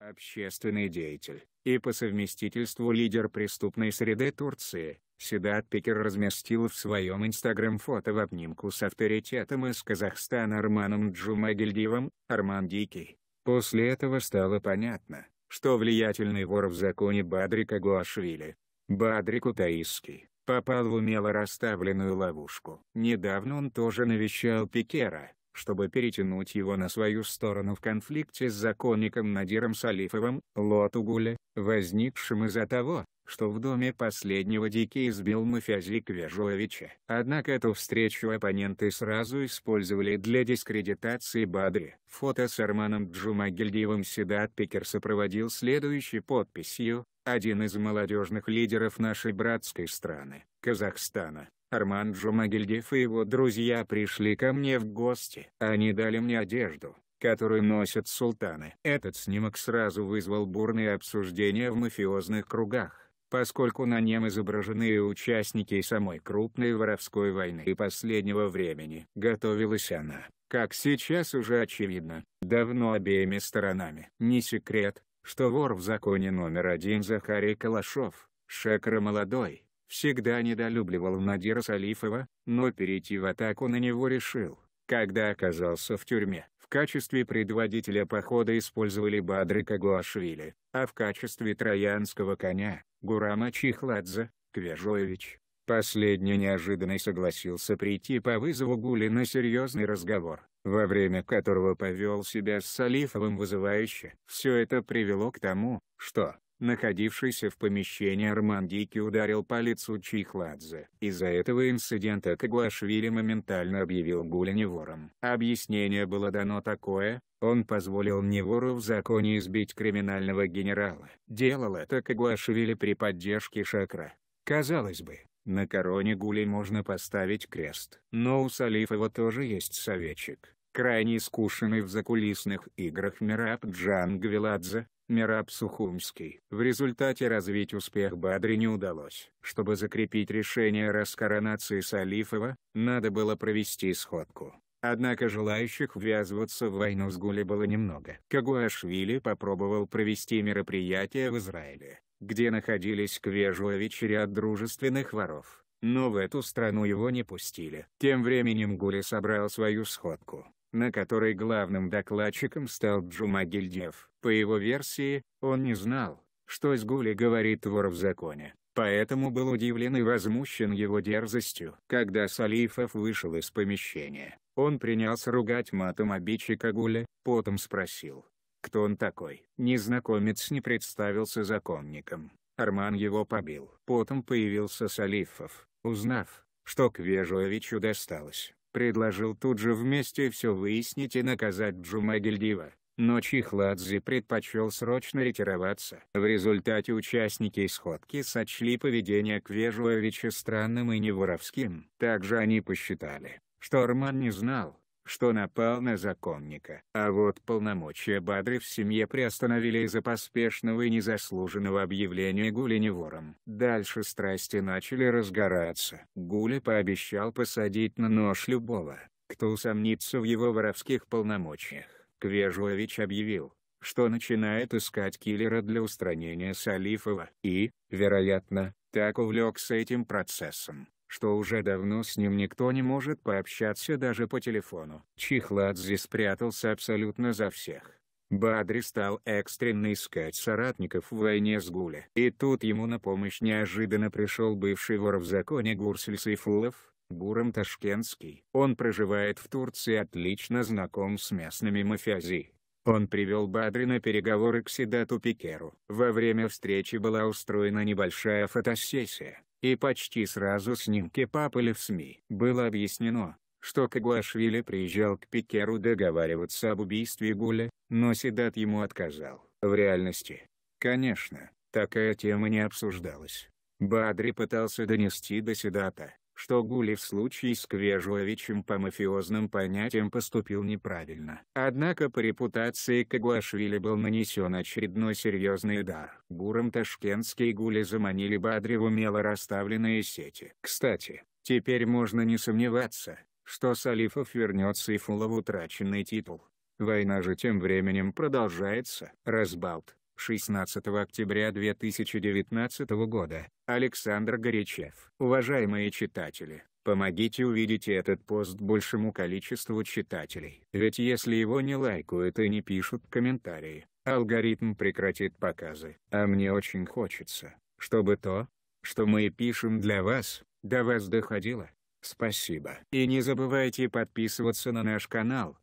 Общественный деятель и по совместительству лидер преступной среды Турции, Седат Пикер разместил в своем инстаграм-фото в обнимку с авторитетом из Казахстана Арманом Джумагильдиевым, Арман Дикий. После этого стало понятно, что влиятельный вор в законе Бадрик Агуашвили, Бадрик Утаиский, попал в умело расставленную ловушку. Недавно он тоже навещал Пикера, чтобы перетянуть его на свою сторону в конфликте с законником Надиром Салифовым, Лотугуле, возникшим из-за того, что в доме последнего Дикий избил мафиази Квежовича. Однако эту встречу оппоненты сразу использовали для дискредитации Бадри. Фото с Арманом Джумагильдиевым Седат Пикер сопроводил следующей подписью, один из молодежных лидеров нашей братской страны, Казахстана. Арман Магильдев и его друзья пришли ко мне в гости. Они дали мне одежду, которую носят султаны. Этот снимок сразу вызвал бурные обсуждения в мафиозных кругах поскольку на нем изображены участники самой крупной воровской войны и последнего времени. Готовилась она, как сейчас уже очевидно, давно обеими сторонами. Не секрет, что вор в законе номер один Захарий Калашов, Шекра Молодой, Всегда недолюбливал Надира Салифова, но перейти в атаку на него решил, когда оказался в тюрьме. В качестве предводителя похода использовали Бадры Кагуашвили, а в качестве троянского коня – Гурама Чихладзе, Квежоевич. Последний неожиданно согласился прийти по вызову Гули на серьезный разговор, во время которого повел себя с Салифовым вызывающе. Все это привело к тому, что, находившийся в помещении Армандики ударил по лицу Чихладзе. Из-за этого инцидента Кагуашвили моментально объявил Гулини вором. Объяснение было дано такое, он позволил невору в законе избить криминального генерала. Делал это Кагуашвили при поддержке Шакра. Казалось бы, на короне Гули можно поставить крест. Но у Салифова тоже есть советчик крайне искушенный в закулисных играх Мираб Джангвеладзе, Мираб Сухумский. В результате развить успех Бадри не удалось. Чтобы закрепить решение раскоронации Салифова, надо было провести сходку. Однако желающих ввязываться в войну с Гули было немного. Кагуашвили попробовал провести мероприятие в Израиле, где находились к Вежуович ряд дружественных воров но в эту страну его не пустили. Тем временем Гули собрал свою сходку на которой главным докладчиком стал Джума Гильдев. По его версии, он не знал, что Гули говорит вор в законе, поэтому был удивлен и возмущен его дерзостью. Когда Салифов вышел из помещения, он принялся ругать матом обидчика Гуля, потом спросил, кто он такой. Незнакомец не представился законником, Арман его побил. Потом появился Салифов, узнав, что Квежуевичу досталось. Предложил тут же вместе все выяснить и наказать Джума Джумагильдива, но Чихладзе предпочел срочно ретироваться. В результате участники сходки сочли поведение Квежуевича странным и неворовским. Также они посчитали, что Арман не знал, что напал на законника. А вот полномочия Бадры в семье приостановили из-за поспешного и незаслуженного объявления Гулини вором. Дальше страсти начали разгораться. Гули пообещал посадить на нож любого, кто усомнится в его воровских полномочиях. Квежуевич объявил, что начинает искать киллера для устранения Салифова и, вероятно, так увлекся этим процессом, что уже давно с ним никто не может пообщаться даже по телефону. Чихладзе спрятался абсолютно за всех. Бадри стал экстренно искать соратников в войне с Гуля. И тут ему на помощь неожиданно пришел бывший вор в законе Гурсель Сайфулов, Гурам Ташкентский. Он проживает в Турции и отлично знаком с местными мафиази. Он привел Бадри на переговоры к Седату Пикеру. Во время встречи была устроена небольшая фотосессия. И почти сразу снимки папали в СМИ. Было объяснено, что Кагуашвили приезжал к Пикеру договариваться об убийстве Гуля, но Седат ему отказал. В реальности, конечно, такая тема не обсуждалась. Бадри пытался донести до Седата, что Гули в случае с Квежуевичем по мафиозным понятиям поступил неправильно. Однако по репутации Кагуашвили был нанесен очередной серьезный удар. Гуром ташкентские Гули заманили Бадри в умело расставленные сети. Кстати, теперь можно не сомневаться, что Салифов вернет Сейфулов утраченный титул. Война же тем временем продолжается. Разбалт. 16 октября 2019 года, Александр Горячев. Уважаемые читатели, помогите увидеть этот пост большему количеству читателей. Ведь если его не лайкают и не пишут комментарии, алгоритм прекратит показы. А мне очень хочется, чтобы то, что мы пишем для вас, до вас доходило. Спасибо. И не забывайте подписываться на наш канал,